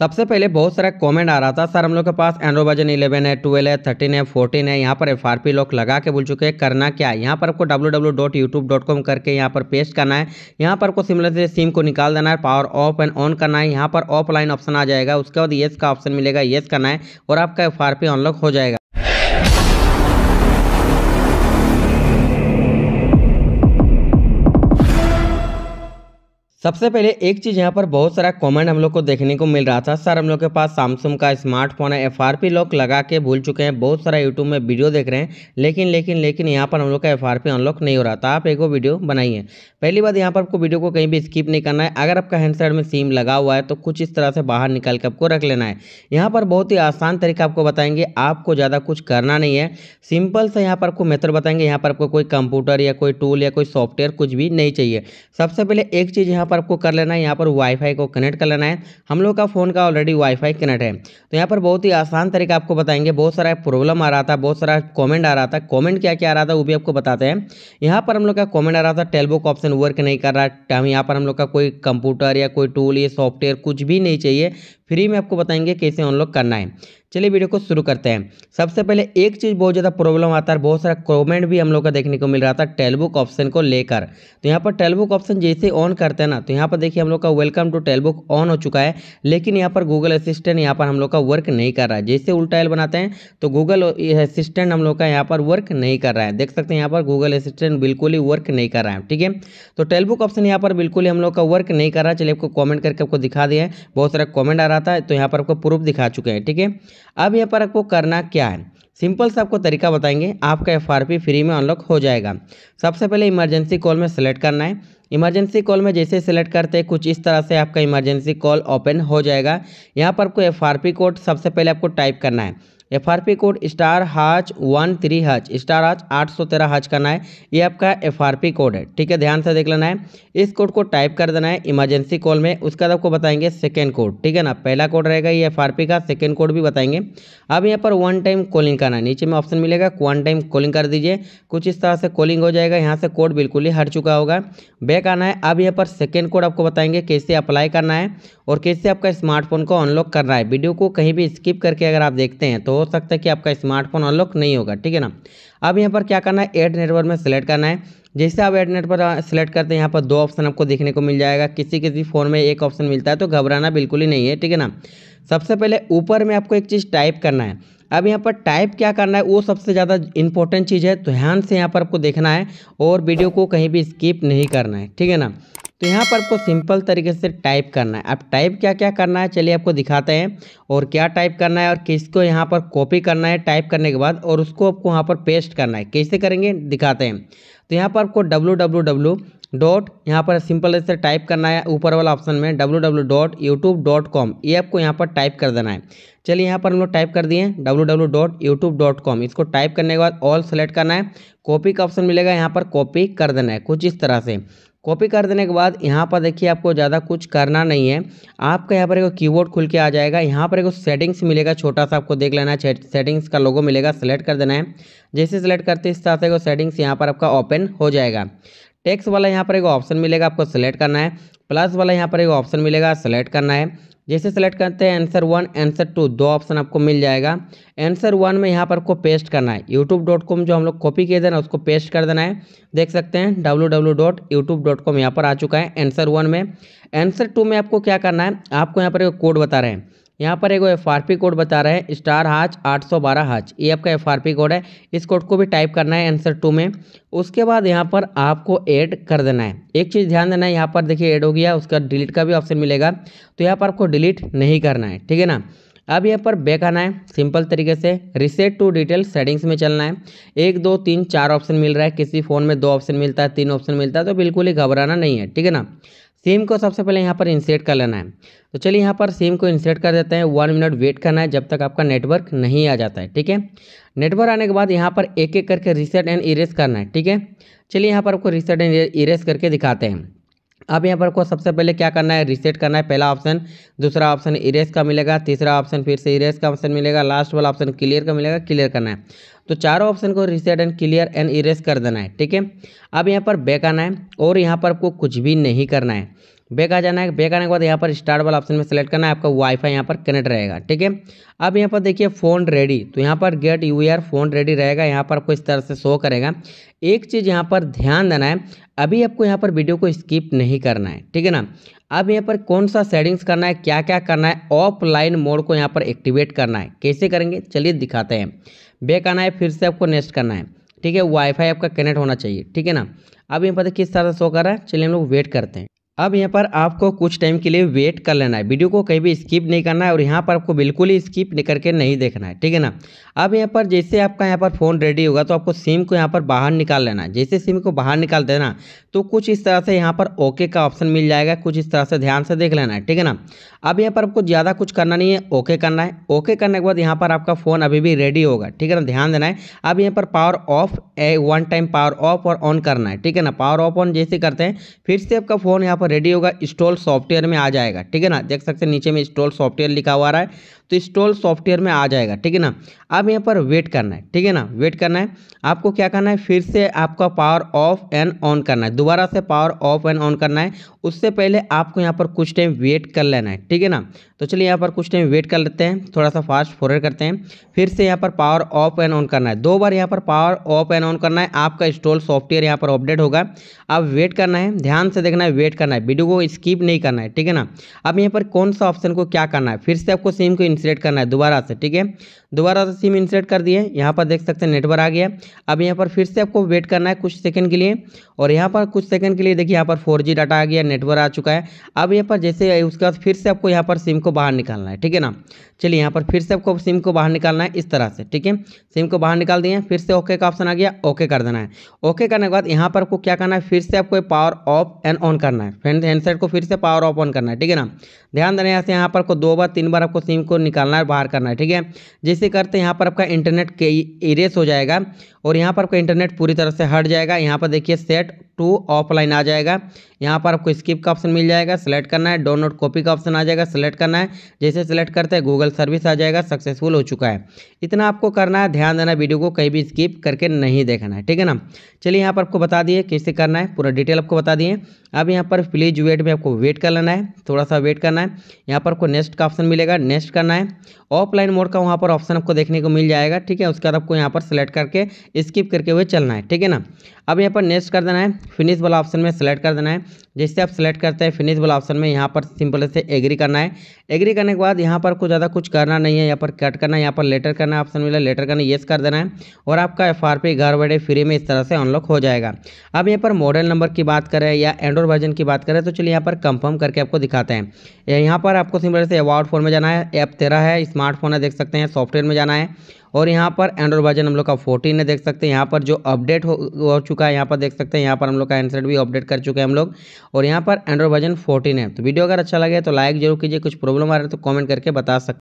सबसे पहले बहुत सारा कमेंट आ रहा था सर हम लोग के पास एंड्रॉइड वर्जन इलेवन है ट्वेल्व है थर्टीन है फोर्टीन है यहाँ पर एफ आर पी लोग लगा के बोल चुके हैं करना क्या है यहाँ पर आपको W W dot YouTube dot com करके यहाँ पर पेस्ट करना है यहाँ पर आपको सिमिलर से सिम को निकाल देना है पावर ऑफ एंड ऑन करना है यहाँ पर ऑफलाइन ऑप्शन आ जाएगा उसके बाद येस का ऑप्शन मिलेगा येस करना है और आपका एफ आर पी अनलॉक हो जाएगा सबसे पहले एक चीज़ यहाँ पर बहुत सारा कमेंट हम लोग को देखने को मिल रहा था सर हम लोग के पास सैमसंग का स्मार्टफोन है एफआरपी लॉक लगा के भूल चुके हैं बहुत सारा यूट्यूब में वीडियो देख रहे हैं लेकिन लेकिन लेकिन यहाँ पर हम लोग का एफआरपी अनलॉक नहीं हो रहा था आप एक वीडियो बनाइए पहली बात यहाँ पर आपको वीडियो को कहीं भी स्किप नहीं करना है अगर आपका हैंडसेट में सिम लगा हुआ है तो कुछ इस तरह से बाहर निकाल के आपको रख लेना है यहाँ पर बहुत ही आसान तरीका आपको बताएंगे आपको ज़्यादा कुछ करना नहीं है सिंपल से यहाँ पर आपको मेथड बताएंगे यहाँ पर आपको कोई कंप्यूटर या कोई टूल या कोई सॉफ्टवेयर कुछ भी नहीं चाहिए सबसे पहले एक चीज़ यहाँ पर आपको कर लेना है यहाँ पर वाईफाई को कनेक्ट कर लेना है हम लोग का फ़ोन का ऑलरेडी वाईफाई कनेक्ट है तो यहाँ पर बहुत ही आसान तरीका आपको बताएंगे बहुत सारा प्रॉब्लम आ रहा था बहुत सारा कॉमेंट आ रहा था कॉमेंट क्या क्या आ रहा था वो भी आपको बताते हैं यहाँ पर हम लोग का कॉमेंट आ रहा था टेलबुक ऑप्शन वर्क नहीं कर रहा यहाँ पर हम लोग का कोई कंप्यूटर या कोई टूल या सॉफ्टवेयर कुछ भी नहीं चाहिए फ्री में आपको बताएंगे कैसे अनलॉक करना है चलिए वीडियो को शुरू करते हैं सबसे पहले एक चीज़ बहुत ज़्यादा प्रॉब्लम आता है बहुत सारा कॉमेंट भी हम लोग का देखने को मिल रहा था टेलबुक ऑप्शन को लेकर तो यहाँ पर टेलबुक ऑप्शन जैसे ऑन करते हैं ना तो यहाँ पर देखिए हम लोग का वेलकम टू टेलबुक ऑन हो चुका है लेकिन यहाँ पर गूगल असिस्टेंट यहाँ पर हम लोग का वर्क नहीं कर रहा है जैसे उल्टा एल बनाते हैं तो गूगल असिस्टेंट हम लोग का यहाँ पर वर्क नहीं कर रहा है देख सकते हैं यहाँ पर गूगल असिस्टेंट बिल्कुल ही वर्क नहीं कर रहा है ठीक है तो टेलबुक ऑप्शन यहाँ पर बिल्कुल ही हम लोग का वर्क नहीं कर रहा है चलिए आपको कॉमेंट करके आपको दिखा दिया है बहुत सारा कॉमेंट आ रहा था तो यहाँ पर आपको प्रूफ दिखा चुके हैं ठीक है अब यहाँ पर आपको करना क्या है सिंपल सा आपको तरीका बताएंगे आपका एफ फ्री में अनलॉक हो जाएगा सबसे पहले इमरजेंसी कॉल में सेलेक्ट करना है इमरजेंसी कॉल में जैसे सेलेक्ट करते हैं कुछ इस तरह से आपका इमरजेंसी कॉल ओपन हो जाएगा यहाँ पर आपको एफ कोड सबसे पहले आपको टाइप करना है F R P code star hash one three hash star hash आठ सौ तेरह हाच करना है ये आपका एफ आर पी कोड है ठीक है ध्यान से देख लेना है इस कोड को टाइप कर देना है इमरजेंसी कॉल में उसके बाद आपको बताएंगे सेकेंड कोड ठीक है ना पहला कोड रहेगा ये एफ आर पी का सेकेंड कोड भी बताएंगे अब यहाँ पर वन टाइम कॉलिंग करना है नीचे में ऑप्शन मिलेगा वन टाइम कॉलिंग कर दीजिए कुछ इस तरह से कॉलिंग हो जाएगा यहाँ से कोड बिल्कुल ही हट चुका होगा बैक आना है अब यहाँ पर सेकेंड कोड आपको बताएंगे कैसे अप्लाई करना है और कैसे आपका स्मार्टफोन को अनलॉक करना है वीडियो को कहीं भी स्किप करके अगर आप देखते हैं तो हो सकता है कि आपका स्मार्टफोन अनलॉक नहीं होगा ठीक है ना अब यहाँ पर क्या करना है एड नेटवर्क में सेलेक्ट करना है जैसे आप एड नेटवर्क सेलेक्ट करते हैं यहाँ पर दो ऑप्शन आपको देखने को मिल जाएगा किसी किसी फ़ोन में एक ऑप्शन मिलता है तो घबराना बिल्कुल ही नहीं है ठीक है ना सबसे पहले ऊपर में आपको एक चीज़ टाइप करना है अब यहाँ पर टाइप क्या करना है वो सबसे ज़्यादा इंपॉर्टेंट चीज़ है ध्यान से यहाँ पर आपको देखना है और वीडियो को कहीं भी स्किप नहीं करना है ठीक है ना तो यहाँ पर आपको सिंपल तरीके से टाइप करना है अब टाइप क्या क्या करना है चलिए आपको दिखाते हैं और क्या टाइप करना है और किसको यहाँ पर कॉपी करना है टाइप करने के बाद और उसको आपको वहाँ पर पेस्ट करना है कैसे करेंगे दिखाते हैं तो यहाँ पर आपको डब्लू डब्लू डब्लू डॉट यहाँ पर सिंपल से टाइप करना है ऊपर वाला ऑप्शन में W W dot YouTube dot com ये आपको यहाँ पर टाइप कर देना है चलिए यहाँ पर हम लोग टाइप कर दिए W W dot YouTube dot com इसको टाइप करने के बाद ऑल सेलेक्ट करना है कॉपी का ऑप्शन मिलेगा यहाँ पर कॉपी कर देना है कुछ इस तरह से कॉपी कर देने के बाद यहाँ पर देखिए आपको ज़्यादा कुछ करना नहीं है आपका यहाँ पर एक कीबोर्ड खुल के आ जाएगा यहाँ पर एक सेटिंग्स मिलेगा छोटा सा आपको देख लेना है सेटिंग्स का लोगो मिलेगा सेलेक्ट कर देना है जैसे सेलेक्ट करते इस तरह से सेटिंग्स यहाँ पर आपका ओपन हो जाएगा टेक्स्ट वाला यहाँ पर एक ऑप्शन मिलेगा आपको सेलेक्ट करना है प्लस वाला यहाँ पर एक ऑप्शन मिलेगा सेलेक्ट करना है जैसे सेलेक्ट करते हैं आंसर वन आंसर टू दो ऑप्शन आपको मिल जाएगा आंसर वन में यहाँ पर को पेस्ट करना है यूट्यूब डॉट कॉम जो हम लोग कॉपी किए थे ना उसको पेस्ट कर देना है देख सकते हैं W W dot YouTube dot com यहाँ पर आ चुका है आंसर वन में आंसर टू में आपको क्या करना है आपको यहाँ पर कोड बता रहे हैं यहाँ पर एक एफ आर पी कोड बता रहे हैं स्टार हाच आठ सौ बारह हाच ये आपका एफ आर पी कोड है इस कोड को भी टाइप करना है आंसर टू में उसके बाद यहाँ पर आपको ऐड कर देना है एक चीज़ ध्यान देना है यहाँ पर देखिए ऐड हो गया उसका डिलीट का भी ऑप्शन मिलेगा तो यहाँ पर आपको डिलीट नहीं करना है ठीक है ना अब यहाँ पर बैक आना है सिंपल तरीके से रिसेट टू डिटेल सेटिंग्स में चलना है एक दो तीन चार ऑप्शन मिल रहा है किसी फ़ोन में दो ऑप्शन मिलता है तीन ऑप्शन मिलता है तो बिल्कुल ही घबराना नहीं है ठीक है ना सिम को सबसे पहले यहाँ पर इंसर्ट कर लेना है तो चलिए यहाँ पर सिम को इंसर्ट कर देते हैं वन मिनट वेट करना है जब तक आपका नेटवर्क नहीं आ जाता है ठीक है नेटवर्क आने के बाद यहाँ पर एक एक करके रिसेट एंड इरेज करना है ठीक है चलिए यहाँ पर आपको रिसेट एंड इरेज करके दिखाते हैं अब यहाँ पर को सबसे पहले क्या करना है रिसेट करना है पहला ऑप्शन दूसरा ऑप्शन इरेज का मिलेगा तीसरा ऑप्शन फिर से इरेज का ऑप्शन मिलेगा लास्ट वाला ऑप्शन क्लियर का मिलेगा क्लियर करना है तो चारों ऑप्शन को reset and clear and erase कर देना है ठीक है अब यहाँ पर बैक आना है और यहाँ पर आपको कुछ भी नहीं करना है बैक आ जाना है बैक आने के बाद यहाँ पर स्टार्ट वाला ऑप्शन में सेलेक्ट करना है आपका वाईफाई यहाँ पर कनेक्ट रहेगा ठीक है अब यहाँ पर देखिए फ़ोन रेडी तो यहाँ पर get your phone ready रहेगा यहाँ पर आपको इस तरह से शो करेगा एक चीज़ यहाँ पर ध्यान देना है अभी आपको यहाँ पर वीडियो को स्किप नहीं करना है ठीक है ना अब यहाँ पर कौन सा सेटिंग्स करना है क्या क्या करना है ऑफलाइन मोड को यहाँ पर एक्टिवेट करना है कैसे करेंगे चलिए दिखाते हैं बैक आना है फिर से आपको नेक्स्ट करना है ठीक है वाईफाई आपका कनेक्ट होना चाहिए ठीक है ना अब यहाँ पर किस तरह से शो कर रहा है चलिए हम लोग वेट करते हैं अब यहाँ पर आपको कुछ टाइम के लिए वेट कर लेना है वीडियो को कहीं भी स्किप नहीं करना है और यहाँ पर आपको बिल्कुल ही स्किप नहीं करके नहीं देखना है ठीक है ना अब यहाँ पर जैसे आपका यहाँ पर फ़ोन रेडी होगा तो आपको सिम को यहाँ पर बाहर निकाल लेना है जैसे सिम को बाहर निकाल देना तो कुछ इस तरह से यहाँ पर ओके का ऑप्शन मिल जाएगा कुछ इस तरह से ध्यान से देख लेना है ठीक है ना अब यहाँ पर आपको ज़्यादा कुछ करना नहीं है ओके करना है ओके करने के बाद यहाँ पर आपका फ़ोन अभी भी रेडी होगा ठीक है ना ध्यान देना है अब यहाँ पर power off A one time power off और ऑन करना है ठीक है ना पावर ऑफ ऑन जैसे करते हैं फिर से आपका फ़ोन यहाँ पर रेडी होगा इंस्टॉल सॉफ्टवेयर में आ जाएगा ठीक है ना देख सकते हैं नीचे में इंस्टॉल सॉफ्टवेयर लिखा हुआ रहा है तो इंस्टॉल सॉफ्टवेयर में आ जाएगा ठीक है ना अब यहाँ पर वेट करना है ठीक है ना वेट करना है आपको क्या करना है फिर से आपका पावर ऑफ एंड ऑन करना है दोबारा से पावर ऑफ एंड ऑन करना है उससे पहले आपको यहाँ पर कुछ टाइम वेट कर लेना है ठीक है ना तो चलिए यहाँ पर कुछ टाइम वेट कर लेते हैं थोड़ा सा फास्ट फॉरवर्ड करते हैं फिर से यहाँ पर पावर ऑफ एंड ऑन करना है दो बार यहाँ पर पावर ऑफ एंड ऑन करना है आपका इंस्टॉल सॉफ्टवेयर यहाँ पर अपडेट होगा अब वेट करना है ध्यान से देखना है वेट करना है करना है वीडियो को स्किप नहीं करना है ठीक है ना अब यहाँ पर कौन सा ऑप्शन को क्या करना है फिर से आपको सिम को इंसलेट करना है दोबारा से ठीक है दोबारा से सिम इंसलेट कर दिए यहाँ पर देख सकते हैं नेटवर्क आ गया अब यहाँ पर फिर से आपको वेट करना है कुछ सेकंड के लिए और यहाँ पर कुछ सेकंड के लिए देखिए यहाँ पर फोर डाटा आ गया नेटवर्क आ चुका है अब यहाँ पर जैसे उसके बाद फिर से आपको यहाँ पर सिम को बाहर निकालना है ठीक है ना चलिए यहाँ पर फिर से आपको सिम को बाहर निकालना है इस तरह से ठीक है सिम को बाहर निकाल दिए फिर से ओके का ऑप्शन आ गया ओके कर देना है ओके करने के बाद यहाँ पर आपको क्या करना है फिर से आपको पावर ऑफ एंड ऑन करना है हैंड को फिर से पावर ऑफ ऑन करना है ठीक है ना ध्यान देने यहाँ से यहाँ पर आपको दो बार तीन बार आपको सिम को निकालना है बाहर करना है ठीक है जिसे करते यहाँ पर आपका इंटरनेट इरेस हो जाएगा और यहाँ पर आपका इंटरनेट पूरी तरह से हट जाएगा यहाँ पर देखिए सेट टू ऑफलाइन आ जाएगा यहाँ पर आपको स्किप का ऑप्शन मिल जाएगा सेलेक्ट करना है डाउनलोड कॉपी का ऑप्शन आ जाएगा सेलेक्ट करना है जैसे सेलेक्ट करते हैं गूगल सर्विस आ जाएगा सक्सेसफुल हो चुका है इतना आपको करना है ध्यान देना वीडियो को कहीं भी स्किप करके नहीं देखना है ठीक है ना चलिए यहाँ पर आपको बता दिए कैसे करना है पूरा डिटेल आपको बता दिए अब यहाँ पर प्लीज वेट में आपको वेट कर लेना है थोड़ा सा वेट करना है यहाँ पर आपको नेक्स्ट का ऑप्शन मिलेगा नेक्स्ट करना है ऑफलाइन मोड का वहाँ पर ऑप्शन आपको देखने को मिल जाएगा ठीक है उसके बाद आपको यहाँ पर सेलेक्ट करके स्किप करके हुए चलना है ठीक है ना अब यहाँ पर नेक्स्ट कर देना है फिनिश वाला ऑप्शन में सेलेक्ट कर देना है जैसे आप सेलेक्ट करते हैं फिनिश वाला ऑप्शन में यहाँ पर सिंपल से एग्री करना है एग्री करने के बाद यहाँ पर कुछ ज़्यादा कुछ करना नहीं है यहाँ पर कट करना है यहाँ पर लेटर करना है ऑप्शन मिला लेटर करना येस कर देना है और आपका एफ आर पी घर बैठे फ्री में इस तरह से अनलॉक हो जाएगा अब यहाँ पर मॉडल नंबर की बात करें या एंड्रॉइड वर्जन की बात करें तो चलिए यहाँ पर कंफर्म करके आपको दिखाते हैं यहाँ पर आपको सिंपल से अवार्ड फोन में जाना है ऐप तेरा है स्मार्टफोन है देख सकते हैं सॉफ्टवेयर में जाना है और यहाँ पर एंड्रॉइड वर्जन हम लोग का फोर्टीन है देख सकते हैं यहाँ पर जो अपडेट हो, हो चुका है यहाँ पर देख सकते हैं यहाँ पर हम लोग का एंड्रॉइड भी अपडेट कर चुके हैं हम लोग और यहाँ पर एंड्रॉइड वर्जन फोर्टीन है तो वीडियो अगर अच्छा लगे तो लाइक जरूर कीजिए कुछ प्रॉब्लम आ रहा है तो कॉमेंट करके बता सकते